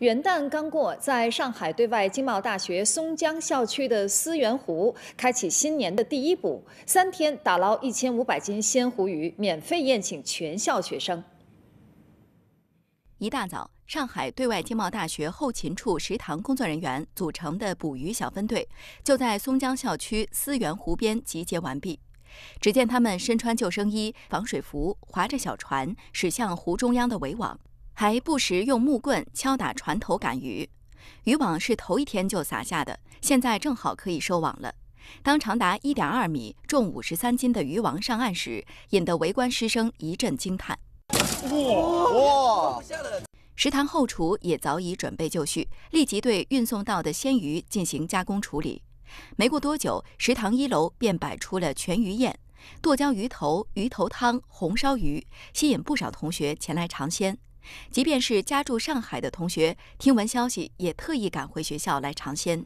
元旦刚过，在上海对外经贸大学松江校区的思源湖开启新年的第一步，三天打捞一千五百斤鲜湖鱼，免费宴请全校学生。一大早，上海对外经贸大学后勤处食堂工作人员组成的捕鱼小分队就在松江校区思源湖边集结完毕。只见他们身穿救生衣、防水服，划着小船驶向湖中央的围网。还不时用木棍敲打船头赶鱼，渔网是头一天就撒下的，现在正好可以收网了。当长达一点二米、重五十三斤的渔网上岸时，引得围观师生一阵惊叹。哇！食堂后厨也早已准备就绪，立即对运送到的鲜鱼进行加工处理。没过多久，食堂一楼便摆出了全鱼宴，剁椒鱼头、鱼头汤、红烧鱼，吸引不少同学前来尝鲜。即便是家住上海的同学，听闻消息也特意赶回学校来尝鲜。